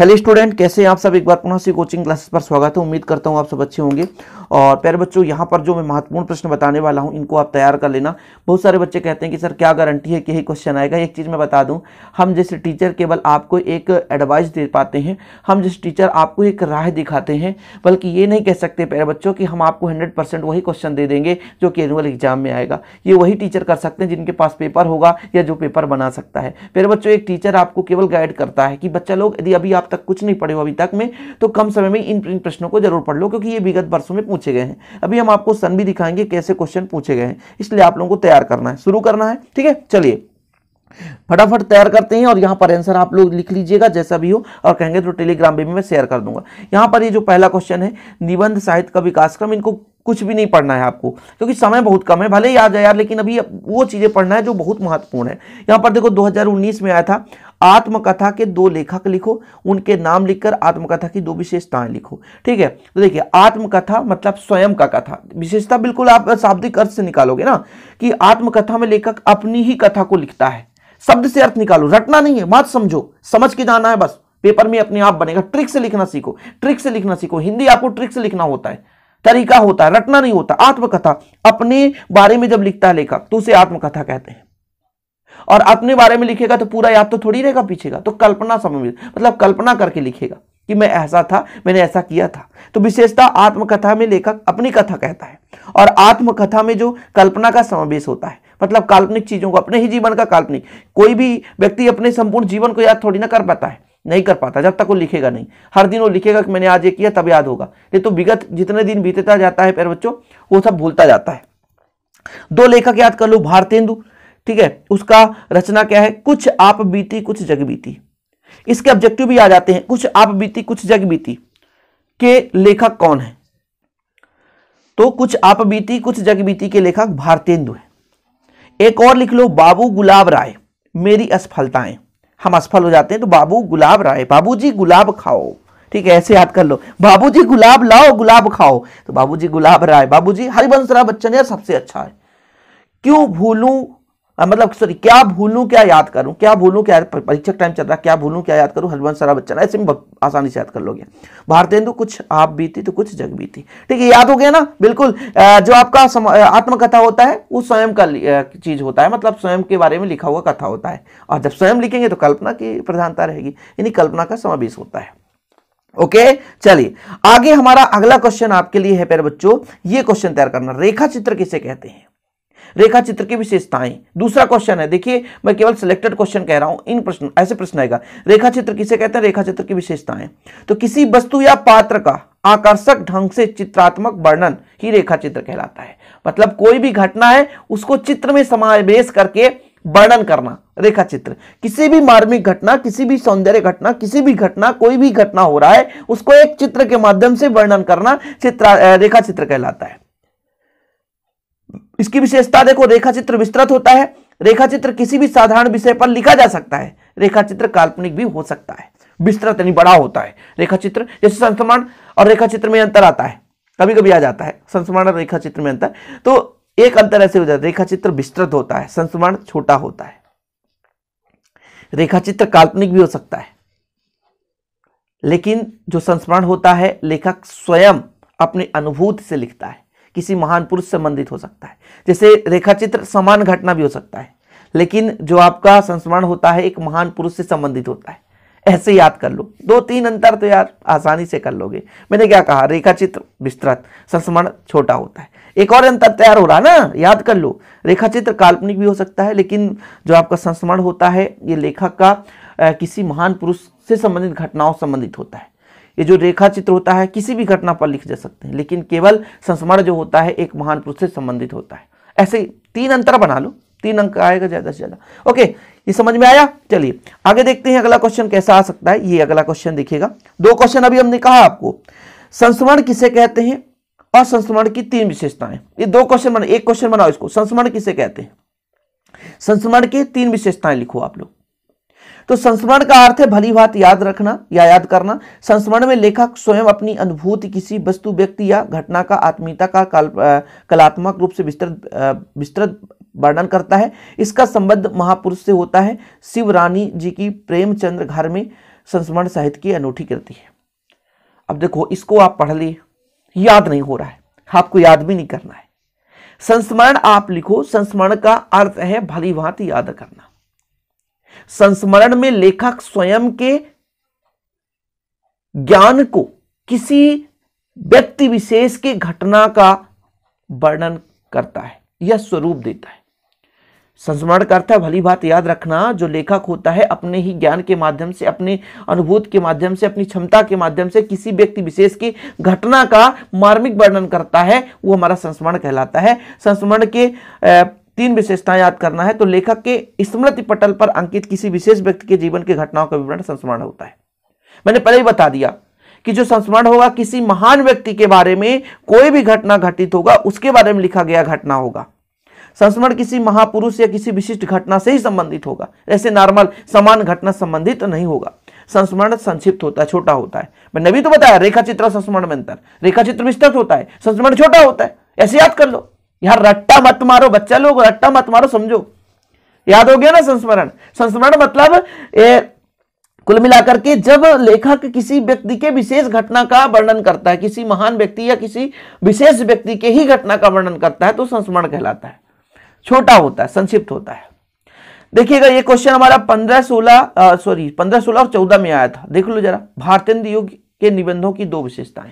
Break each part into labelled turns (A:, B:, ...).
A: hello student कैसे हैं आप सब एक बार पुनः से कोचिंग क्लासेस पर स्वागत है उम्मीद करता हूं आप सब अच्छे होंगे और प्यारे बच्चों यहाँ पर जो मैं महत्वपूर्ण प्रश्न बताने वाला हूं इनको आप तैयार कर लेना बहुत सारे बच्चे कहते हैं कि सर क्या गारंटी है कि यही क्वेश्चन आएगा एक चीज़ मैं बता दूँ हम जैसे टीचर केवल आपको एक एडवाइस दे पाते हैं हम जैसे टीचर आपको एक राह दिखाते हैं बल्कि ये नहीं कह सकते प्यारे बच्चों की हम आपको हंड्रेड वही क्वेश्चन दे देंगे जो कि एनुअल एग्जाम में आएगा ये वही टीचर कर सकते हैं जिनके पास पेपर होगा या जो पेपर बना सकता है प्यारे बच्चों एक टीचर आपको केवल गाइड करता है कि बच्चा लोग यदि अभी आप तक कुछ नहीं पढ़े हो अभी तक में तो कम समय में इन प्रश्नों को जरूर पढ़ लो क्योंकि ये विगत वर्षों में पूछे गए हैं अभी हम आपको सन भी दिखाएंगे कैसे क्वेश्चन पूछे गए हैं इसलिए आप लोगों को तैयार करना है शुरू करना है ठीक है चलिए फटाफट तैयार करते हैं और यहां पर आंसर आप लोग लिख लीजिएगा जैसा भी हो और कहेंगे तो टेलीग्राम पे भी मैं शेयर कर दूंगा यहां पर ये जो पहला क्वेश्चन है निबंध साहित्य का विकास क्रम इनको कुछ भी नहीं पढ़ना है आपको क्योंकि समय बहुत कम है भले ही आ जाए यार लेकिन अभी वो चीज़ें पढ़ना है जो बहुत महत्वपूर्ण है यहां पर देखो 2019 में आया था आत्मकथा के दो लेखक लिखो उनके नाम लिखकर आत्मकथा की दो विशेषताएं लिखो ठीक है तो देखिए आत्मकथा मतलब स्वयं का कथा विशेषता बिल्कुल आप शाब्दिक अर्थ से निकालोगे ना कि आत्मकथा में लेखक अपनी ही कथा को लिखता है शब्द से अर्थ निकालो रटना नहीं है मत समझो समझ के जाना है बस पेपर में अपने आप बनेगा ट्रिक से लिखना सीखो ट्रिक से लिखना सीखो हिंदी आपको ट्रिक से लिखना होता है तरीका होता है रटना नहीं होता आत्मकथा अपने बारे में जब लिखता है लेखक तो उसे आत्मकथा कहते हैं और अपने बारे में लिखेगा तो पूरा याद तो थोड़ी रहेगा पीछे का तो कल्पना समझ मतलब कल्पना करके लिखेगा कि मैं ऐसा था मैंने ऐसा किया था तो विशेषता आत्मकथा में लेखक अपनी कथा कहता है और आत्मकथा में जो कल्पना का समावेश होता है मतलब काल्पनिक चीजों को अपने ही जीवन का काल्पनिक कोई भी व्यक्ति अपने संपूर्ण जीवन को याद थोड़ी ना कर पाता है नहीं कर पाता जब तक वो लिखेगा नहीं हर दिन वो लिखेगा कि मैंने आज ये किया तब याद होगा नहीं तो विगत जितने दिन बीतता जाता है प्यारे बच्चों वो सब भूलता जाता है दो लेखक याद कर लो भारतेंदु ठीक है उसका रचना क्या है कुछ आप बीती कुछ जग बीती इसके ऑब्जेक्टिव भी आ जाते हैं कुछ आप बीती कुछ जग बीती के लेखक कौन है तो कुछ आप बीती कुछ जग बीती के लेखक भारतेंदु है एक और लिख लो बाबू गुलाब राय मेरी असफलताएं हम असफल हो जाते हैं तो बाबू गुलाब राय बाबूजी गुलाब खाओ ठीक है ऐसे याद कर लो बाबूजी गुलाब लाओ गुलाब खाओ तो बाबूजी गुलाब राय बाबूजी हरिवंश राय बच्चन यार सबसे अच्छा है क्यों भूलूं मतलब सॉरी क्या भूलूं क्या याद करूं क्या भूलूं क्या परीक्षा टाइम चल रहा है क्या भूलूं क्या याद करूं हरिवंश सारा बच्चन ऐसे में आसानी से याद कर लोगे भारतेंदु कुछ आप बीती तो कुछ जग बीती ठीक है याद हो गया ना बिल्कुल जो आपका आत्मकथा होता है वो स्वयं का चीज होता है मतलब स्वयं के बारे में लिखा हुआ कथा होता है और जब स्वयं लिखेंगे तो कल्पना की प्रधानता रहेगी यानी कल्पना का समावेश होता है ओके okay, चलिए आगे हमारा अगला क्वेश्चन आपके लिए है प्यारे बच्चों ये क्वेश्चन तैयार करना रेखा चित्र किसे कहते हैं रेखा चित्र की विशेषताएं दूसरा क्वेश्चन है देखिए मैं केवल सिलेक्टेड क्वेश्चन कह रहा हूं इन प्रश्न ऐसे प्रश्न आएगा रेखा चित्र किसे कहते हैं रेखा चित्र की विशेषताएं तो किसी वस्तु या पात्र का आकर्षक ढंग से चित्रात्मक वर्णन ही रेखा चित्र कहलाता है मतलब कोई भी घटना है उसको चित्र में समावेश करके वर्णन करना रेखा चित्र किसी भी मार्मिक घटना किसी भी सौंदर्य घटना किसी भी घटना कोई भी घटना हो रहा है उसको एक चित्र के माध्यम से वर्णन करना चित्र रेखा चित्र कहलाता है इसकी विशेषता देखो रेखा चित्र विस्तृत होता है रेखा चित्र किसी भी साधारण विषय पर लिखा जा सकता है रेखा चित्र काल्पनिक भी हो सकता है विस्तृत यानी बड़ा होता है रेखा चित्र जैसे संस्मरण और रेखा चित्र में अंतर आता है कभी कभी आ जाता है संस्मरण और रेखा चित्र में अंतर तो एक अंतर ऐसे हो जाता है रेखा चित्र विस्तृत होता है संस्मरण छोटा होता है रेखा चित्र काल्पनिक भी हो सकता है लेकिन जो संस्मरण होता है लेखक स्वयं अपने अनुभूत से लिखता है किसी महान पुरुष से संबंधित हो सकता है जैसे रेखाचित्र समान घटना भी हो सकता है लेकिन जो आपका संस्मरण होता है एक महान पुरुष से संबंधित होता है ऐसे याद कर लो दो तीन अंतर तो यार आसानी से कर लोगे मैंने क्या कहा रेखा चित्र विस्तृत संस्मरण छोटा होता है एक और अंतर तैयार हो रहा ना याद कर लो रेखा चित्र काल्पनिक भी हो सकता है लेकिन जो आपका संस्मरण होता है ये लेखक का किसी महान पुरुष से संबंधित घटनाओं संबंधित होता है ये जो रेखा चित्र होता है किसी भी घटना पर लिख जा सकते हैं लेकिन केवल संस्मरण जो होता है एक महान पुरुष से संबंधित होता है ऐसे तीन अंतर बना लो तीन अंक आएगा ज्यादा से ज्यादा ओके ये समझ में आया चलिए आगे देखते हैं अगला क्वेश्चन कैसा आ सकता है ये अगला क्वेश्चन देखिएगा दो क्वेश्चन अभी हमने कहा आपको संस्मरण किसे कहते हैं और संस्मरण की तीन विशेषताएं ये दो क्वेश्चन बना एक क्वेश्चन बनाओ इसको संस्मरण किसे कहते हैं संस्मरण के तीन विशेषताएं लिखो आप लोग तो संस्मरण का अर्थ है भली बात याद रखना या याद करना संस्मरण में लेखक स्वयं अपनी अनुभूति किसी वस्तु व्यक्ति या घटना का आत्मीयता का कलात्मक रूप से विस्तृत विस्तृत वर्णन करता है इसका संबंध महापुरुष से होता है शिव रानी जी की प्रेमचंद्र घर में संस्मरण साहित्य की अनूठी कृति है अब देखो इसको आप पढ़ लिए याद नहीं हो रहा है आपको याद भी नहीं करना है संस्मरण आप लिखो संस्मरण का अर्थ है भली भांति याद करना संस्मरण में लेखक स्वयं के ज्ञान को किसी व्यक्ति विशेष के घटना का वर्णन करता है यह स्वरूप देता है संस्मरण करता है भली बात याद रखना जो लेखक होता है अपने ही ज्ञान के माध्यम से अपने अनुभूत के माध्यम से अपनी क्षमता के माध्यम से किसी व्यक्ति विशेष की घटना का मार्मिक वर्णन करता है वो हमारा संस्मरण कहलाता है संस्मरण के तीन विशेषताएं याद करना है तो लेखक के स्मृति पटल पर अंकित किसी विशेष व्यक्ति के जीवन की घटनाओं का विवरण संस्मरण होता है मैंने पहले ही बता दिया कि जो संस्मरण होगा किसी महान व्यक्ति के बारे में कोई भी घटना घटित होगा उसके बारे में लिखा गया घटना होगा संस्मरण किसी महापुरुष या किसी विशिष्ट घटना से ही संबंधित होगा ऐसे नॉर्मल समान घटना संबंधित नहीं होगा संस्मरण संक्षिप्त होता है छोटा होता है मैंने भी तो बताया रेखा चित्र संस्मरण में अंतर रेखा चित्र विस्तृत होता है संस्मरण छोटा होता है ऐसे याद कर लो यार रट्टा मत मारो बच्चा लोग रट्टा मत मारो समझो याद हो गया ना संस्मरण संस्मरण मतलब ए, कुल मिलाकर के जब लेखक किसी व्यक्ति के विशेष घटना का वर्णन करता है किसी महान व्यक्ति या किसी विशेष व्यक्ति के ही घटना का वर्णन करता है तो संस्मरण कहलाता है छोटा होता है संक्षिप्त होता है देखिएगा ये क्वेश्चन हमारा पंद्रह सोलह सॉरी पंद्रह सोलह और चौदह में आया था देख लो जरा भारतेंद्र युग के निबंधों की दो विशेषताएं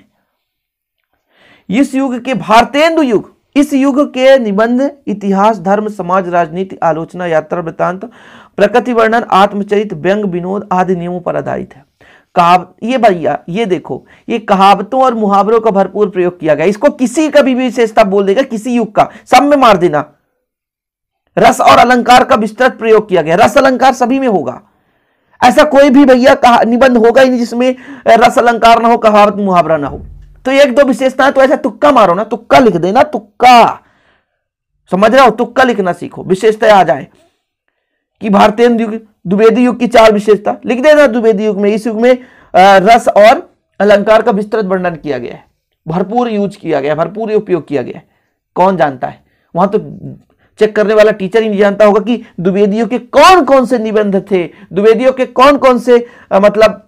A: इस युग के भारतेंदु युग इस युग के निबंध इतिहास धर्म समाज राजनीति आलोचना यात्रा वृतांत प्रकृति वर्णन आत्मचरित व्यंग विनोद आदि नियमों पर आधारित है कहावत ये भैया ये देखो ये कहावतों और मुहावरों का भरपूर प्रयोग किया गया इसको किसी का भी विशेषता बोल देगा किसी युग का सब में मार देना रस और अलंकार का विस्तृत प्रयोग किया गया रस अलंकार सभी में होगा ऐसा कोई भी भैया निबंध होगा ही नहीं जिसमें रस अलंकार ना हो कहावत मुहावरा ना हो तो एक दो है तो ऐसा तुक्का मारो ना तुक्का लिख देना तुक्का समझ रहे हो तुक्का लिखना सीखो विशेषता आ जाए कि भारतीय युग द्विवेदी युग की चार विशेषता लिख देना द्विवेदी युग में इस युग में रस और अलंकार का विस्तृत वर्णन किया गया है भरपूर यूज किया गया भरपूर उपयोग किया गया है कौन जानता है वहां तो चेक करने वाला टीचर ही नहीं जानता होगा कि द्विवेदियों के कौन कौन से निबंध थे द्विवेदियों के कौन कौन से आ, मतलब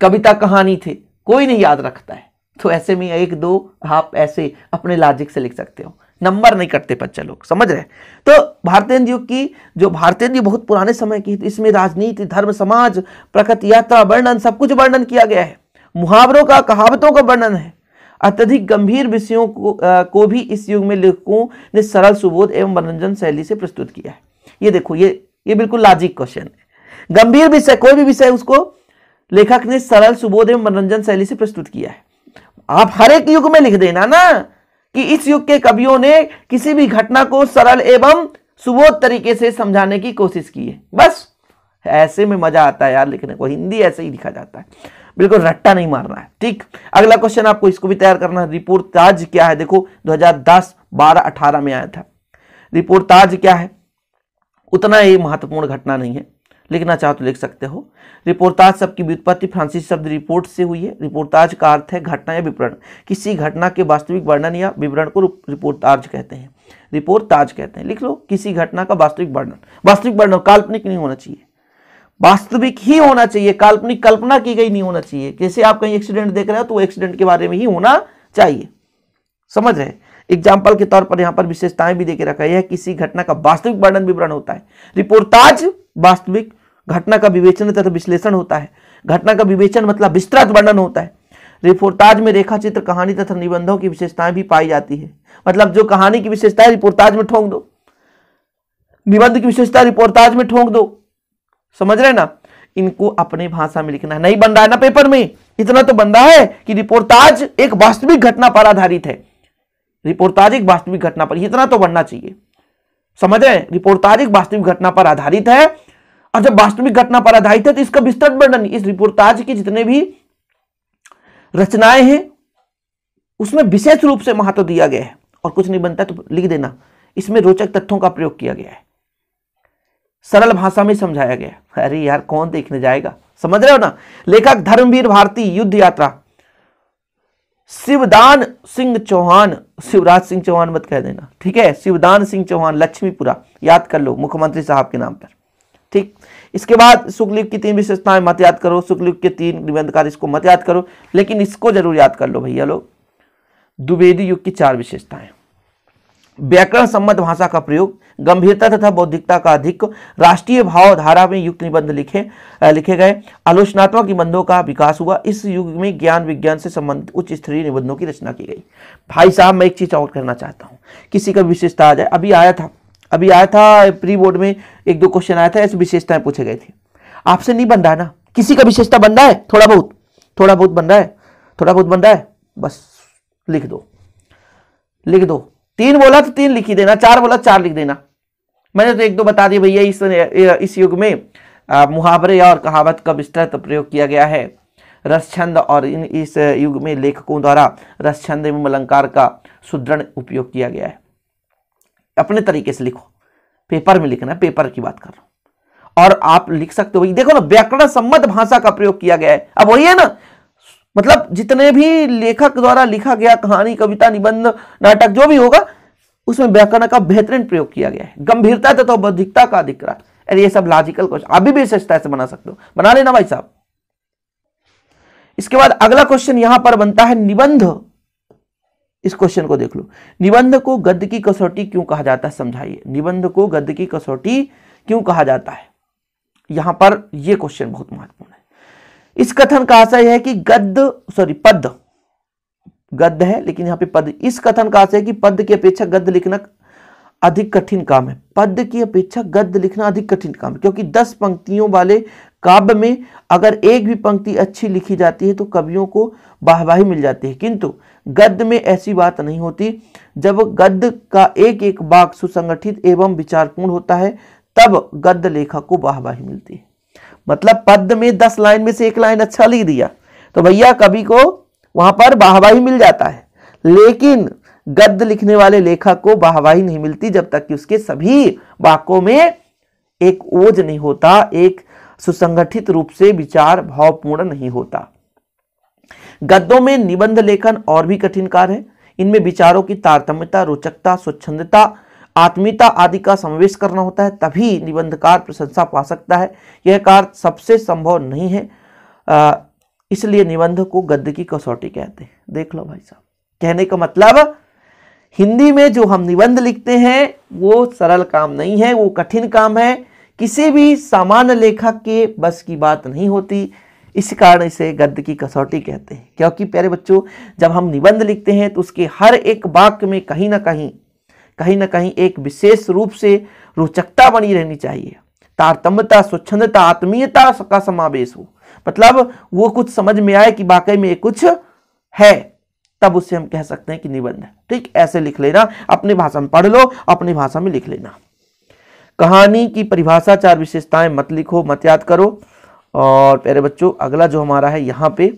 A: कविता कहानी थे कोई नहीं याद रखता है तो ऐसे में एक दो आप ऐसे अपने लॉजिक से लिख सकते हो नंबर नहीं कटते बच्चा लोग समझ रहे तो भारतीय युग की जो भारतीय युग बहुत पुराने समय की इसमें राजनीति धर्म समाज प्रकृति यात्रा वर्णन सब कुछ वर्णन किया गया है मुहावरों का कहावतों का वर्णन है अत्यधिक गंभीर विषयों को, आ, को भी इस युग में लेखकों ने सरल सुबोध एवं मनोरंजन शैली से प्रस्तुत किया है ये देखो ये ये बिल्कुल लॉजिक क्वेश्चन है गंभीर विषय कोई भी विषय उसको लेखक ने सरल सुबोध एवं मनोरंजन शैली से प्रस्तुत किया है आप हर एक युग में लिख देना ना कि इस युग के कवियों ने किसी भी घटना को सरल एवं सुबोध तरीके से समझाने की कोशिश की है बस ऐसे में मजा आता है यार लिखने को हिंदी ऐसे ही लिखा जाता है बिल्कुल रट्टा नहीं मारना है ठीक अगला क्वेश्चन आपको इसको भी तैयार करना है ताज क्या है देखो 2010 12 18 में आया था ताज क्या है उतना ही महत्वपूर्ण घटना नहीं है लिखना चाहो तो लिख सकते हो रिपोर्टाज शब्द की व्युत्पत्ति फ्रांसीसी शब्द रिपोर्ट से हुई है रिपोर्टाज का अर्थ है घटना या विवरण किसी घटना के वास्तविक वर्णन या विवरण को रिपोर्टाज कहते हैं रिपोर्टाज कहते हैं लिख लो किसी घटना का वास्तविक वर्णन वास्तविक वर्णन काल्पनिक नहीं होना चाहिए वास्तविक ही होना चाहिए काल्पनिक कल्पना की गई नहीं होना चाहिए जैसे आप कहीं एक्सीडेंट देख रहे हो तो एक्सीडेंट के बारे में ही होना चाहिए समझ रहे एग्जाम्पल के तौर पर यहां पर विशेषताएं भी देके रखा है यह किसी घटना का वास्तविक वर्णन विवरण होता है रिपोर्टाज वास्तविक घटना का विवेचन तथा विश्लेषण होता है घटना का विवेचन मतलब विस्तृत वर्णन होता है रिपोर्टाज में रेखा चित्र कहानी तथा निबंधों की विशेषताएं भी पाई जाती है मतलब जो कहानी की विशेषताएं रिपोर्टाज में ठोंक दो निबंध की विशेषता रिपोर्टाज में ठोंक दो समझ रहे ना इनको अपने भाषा में लिखना है नहीं बन रहा है ना पेपर में इतना तो बन रहा है कि रिपोर्टाज एक वास्तविक घटना पर आधारित है रिपोर्टाज एक वास्तविक घटना पर इतना तो बनना चाहिए समझ रहे हैं रिपोर्टाज एक वास्तविक घटना पर आधारित है और जब वास्तविक घटना पर आधारित है तो इसका विस्तृत वर्णन इस रिपोर्टाज की जितने भी रचनाएं हैं उसमें विशेष रूप से महत्व दिया गया है और कुछ नहीं बनता तो लिख देना इसमें रोचक तथ्यों का प्रयोग किया गया है सरल भाषा में समझाया गया अरे यार कौन देखने जाएगा समझ रहे हो ना लेखक धर्मवीर भारती युद्ध यात्रा शिवदान सिंह चौहान शिवराज सिंह चौहान मत कह देना ठीक है शिवदान सिंह चौहान लक्ष्मीपुरा याद कर लो मुख्यमंत्री साहब के नाम पर ठीक इसके बाद सुखलिप की तीन विशेषताएं मत याद करो सुखलिप के तीन निबंधकार इसको मत याद करो लेकिन इसको जरूर याद कर लो भैया लोग द्विवेदी युग की चार विशेषताएं व्याकरण सम्मत भाषा का प्रयोग गंभीरता तथा बौद्धिकता का अधिक राष्ट्रीय भावधारा में युक्त निबंध लिखे लिखे गए आलोचनात्मक निबंधों का विकास हुआ इस युग में ज्ञान विज्ञान से संबंधित उच्च स्तरीय निबंधों की रचना की गई भाई साहब मैं एक चीज और करना चाहता हूँ किसी का विशेषता आ जाए अभी आया था अभी आया था प्री बोर्ड में एक दो क्वेश्चन आया था ऐसी विशेषताएं पूछे गए थे आपसे नहीं बन रहा ना किसी का विशेषता बन रहा है थोड़ा बहुत थोड़ा बहुत बन रहा है थोड़ा बहुत बन रहा है बस लिख दो लिख दो तीन बोला तो तीन लिख ही देना चार बोला तो चार लिख देना मैंने तो एक दो बता दिया भैया इस इस युग में मुहावरे और कहावत का विस्तृत प्रयोग किया गया है रसछंद और इन इस युग में लेखकों द्वारा रसछंद एवं अलंकार का सुदृढ़ उपयोग किया गया है अपने तरीके से लिखो पेपर में लिखना है पेपर की बात कर रहा हूं और आप लिख सकते हो देखो ना व्याकरण सम्मत भाषा का प्रयोग किया गया है अब वही है ना मतलब जितने भी लेखक द्वारा लिखा गया कहानी कविता निबंध नाटक जो भी होगा उसमें व्याकरण का बेहतरीन प्रयोग किया गया है गंभीरता तथा तो बौद्धिकता का अधिक रहा अरे ये सब लॉजिकल क्वेश्चन आप भी विशेषता से बना सकते हो बना लेना भाई साहब इसके बाद अगला क्वेश्चन यहां पर बनता है निबंध इस क्वेश्चन को देख लो निबंध को गद्य की कसौटी क्यों कहा जाता है समझाइए निबंध को गद्य की कसौटी क्यों कहा जाता है यहां पर यह क्वेश्चन बहुत महत्वपूर्ण है इस कथन का आशय है कि गद्य सॉरी पद गद्य है लेकिन यहां पे पद इस कथन का आशय है कि पद की अपेक्षा गद्य लिखना अधिक कठिन काम है पद की अपेक्षा गद्य लिखना अधिक कठिन काम है क्योंकि दस पंक्तियों वाले काव्य में अगर एक भी पंक्ति अच्छी लिखी जाती है तो कवियों को वाहवाही मिल जाती है किंतु गद्य में ऐसी बात नहीं होती जब गद्य का एक एक वाक सुसंगठित एवं विचारपूर्ण होता है तब गद्य लेखक को वाहवाही मिलती है मतलब पद्य में दस लाइन में से एक लाइन अच्छा लिख दिया तो भैया कवि को वहां पर वाहवाही मिल जाता है लेकिन गद्य लिखने वाले लेखक को वाहवाही नहीं मिलती जब तक कि उसके सभी वाक्यों में एक ओज नहीं होता एक सुसंगठित रूप से विचार भावपूर्ण नहीं होता गद्दों में निबंध लेखन और भी कठिन कार्य है इनमें विचारों की तारतम्यता रोचकता स्वच्छंदता आत्मीयता आदि का समावेश करना होता है तभी निबंधकार प्रशंसा पा सकता है यह कार्य सबसे संभव नहीं है इसलिए निबंध को गद्य की कसौटी कहते हैं देख लो भाई साहब कहने का मतलब हिंदी में जो हम निबंध लिखते हैं वो सरल काम नहीं है वो कठिन काम है किसी भी सामान्य लेखक के बस की बात नहीं होती इस कारण इसे गद्य की कसौटी कहते हैं क्योंकि प्यारे बच्चों जब हम निबंध लिखते हैं तो उसके हर एक वाक्य में कहीं ना कहीं कहीं ना कहीं एक विशेष रूप से रोचकता बनी रहनी चाहिए तारतम्यता स्वच्छंदता आत्मीयता का समावेश हो मतलब वो कुछ समझ में आए कि वाकई में कुछ है तब उससे हम कह सकते हैं कि निबंध ठीक ऐसे लिख लेना अपनी भाषा में पढ़ लो अपनी भाषा में लिख लेना कहानी की परिभाषा चार विशेषताएं मत लिखो मत याद करो और प्यारे बच्चों अगला जो हमारा है यहां पे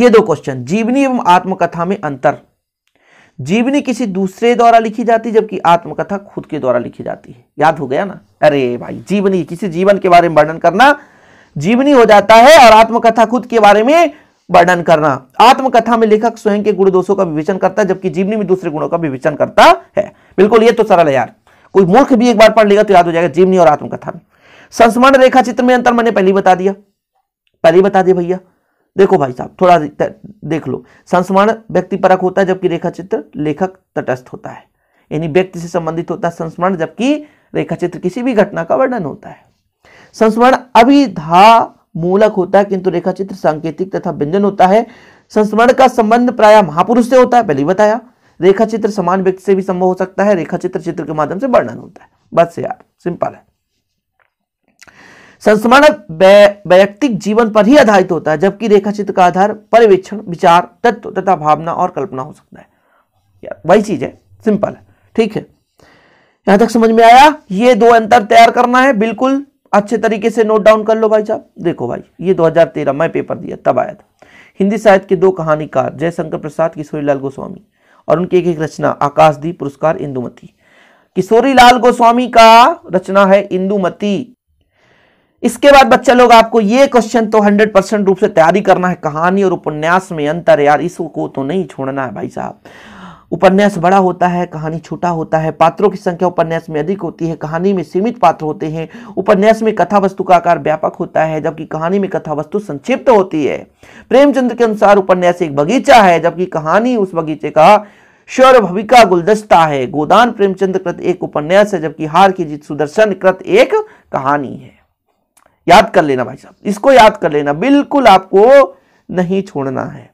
A: ये दो क्वेश्चन जीवनी एवं आत्मकथा में अंतर जीवनी किसी दूसरे द्वारा लिखी जाती है जबकि आत्मकथा खुद के द्वारा लिखी जाती है याद हो गया ना अरे भाई जीवनी किसी जीवन के बारे में वर्णन करना जीवनी हो जाता है और आत्मकथा खुद के बारे में वर्णन करना आत्मकथा में लेखक स्वयं के गुण दोषों का विवेचन करता है जबकि जीवनी में दूसरे गुणों का विवेचन करता है बिल्कुल ये तो सरल है यार कोई मूर्ख भी एक बार पढ़ लेगा तो याद हो जाएगा जीवनी और आत्मकथा में संस्मरण रेखा चित्र में अंतर मैंने पहले बता दिया पहले बता दिया भैया देखो भाई साहब थोड़ा देख लो संस्मरण व्यक्ति परक होता है जबकि रेखा चित्र लेखक तटस्थ होता है यानी व्यक्ति से संबंधित होता है संस्मरण जबकि रेखा चित्र किसी भी घटना का वर्णन होता है संस्मरण अभिधा मूलक होता है किंतु रेखा चित्र सांकेतिक तथा व्यंजन होता है संस्मरण का संबंध प्राय महापुरुष से होता है पहले बताया रेखा चित्र समान व्यक्ति से भी संभव हो सकता है रेखा चित्र चित्र के माध्यम से वर्णन होता है बस यार सिंपल है संस्मरण वैयक्तिक जीवन पर ही आधारित होता है जबकि रेखा चित्र का आधार परिवेक्षण विचार तत्व तथा भावना और कल्पना हो सकता है वही चीज है सिंपल है ठीक है यहां तक समझ में आया ये दो अंतर तैयार करना है बिल्कुल अच्छे तरीके से नोट डाउन कर लो भाई साहब देखो भाई ये 2013 में पेपर दिया तब आया था हिंदी साहित्य के दो कहानीकार जयशंकर प्रसाद किशोरीलाल गोस्वामी और उनकी एक एक रचना आकाशदीप पुरस्कार इंदुमती किशोरी लाल गोस्वामी का रचना है इंदुमती इसके बाद बच्चे लोग आपको ये क्वेश्चन तो हंड्रेड परसेंट रूप से तैयारी करना है कहानी और उपन्यास में अंतर यार इसको तो नहीं छोड़ना है भाई साहब उपन्यास बड़ा होता है कहानी छोटा होता है पात्रों की संख्या उपन्यास में अधिक होती है कहानी में सीमित पात्र होते हैं उपन्यास में कथा वस्तु का आकार व्यापक होता है जबकि कहानी में कथा वस्तु संक्षिप्त होती है प्रेमचंद के अनुसार उपन्यास एक बगीचा है जबकि कहानी उस बगीचे का शौर भविका गुलदस्ता है गोदान प्रेमचंद कृत एक उपन्यास है जबकि हार की जीत सुदर्शन कृत एक कहानी है याद कर लेना भाई साहब इसको याद कर लेना बिल्कुल आपको नहीं छोड़ना है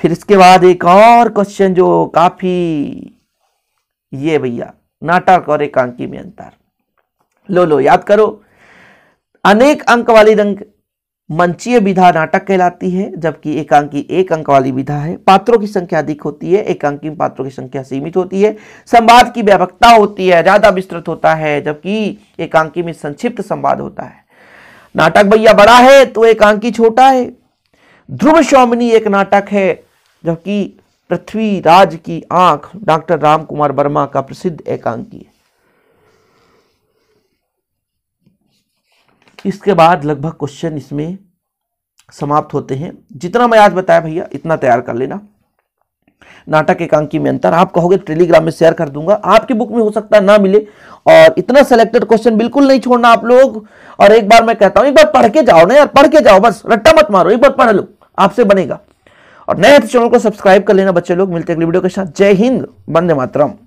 A: फिर इसके बाद एक और क्वेश्चन जो काफी ये भैया नाटक और एकांकी में अंतर लो लो याद करो अनेक अंक वाली रंग मंचीय विधा नाटक कहलाती है जबकि एकांकी एक अंक वाली विधा है पात्रों की संख्या अधिक होती है एकांकी में पात्रों की संख्या सीमित होती है संवाद की व्यापकता होती है ज्यादा विस्तृत होता है जबकि एकांकी में संक्षिप्त संवाद होता है नाटक भैया बड़ा है तो एकांकी छोटा है ध्रुव शोमनी एक नाटक है जबकि पृथ्वीराज की आंख डॉक्टर राम कुमार वर्मा का प्रसिद्ध एकांकी है इसके बाद लगभग क्वेश्चन इसमें समाप्त होते हैं जितना मैं आज बताया भैया इतना तैयार कर लेना नाटक एकांकी में अंतर आप कहोगे टेलीग्राम में शेयर कर दूंगा आपकी बुक में हो सकता है ना मिले और इतना सिलेक्टेड क्वेश्चन बिल्कुल नहीं छोड़ना आप लोग और एक बार मैं कहता हूं एक बार पढ़ के जाओ ना यार पढ़ के जाओ बस रट्टा मत मारो एक बार पढ़ लो आपसे बनेगा और नए तो चैनल को सब्सक्राइब कर लेना बच्चे लोग मिलते अगली वीडियो के साथ जय हिंद बंदे मातरम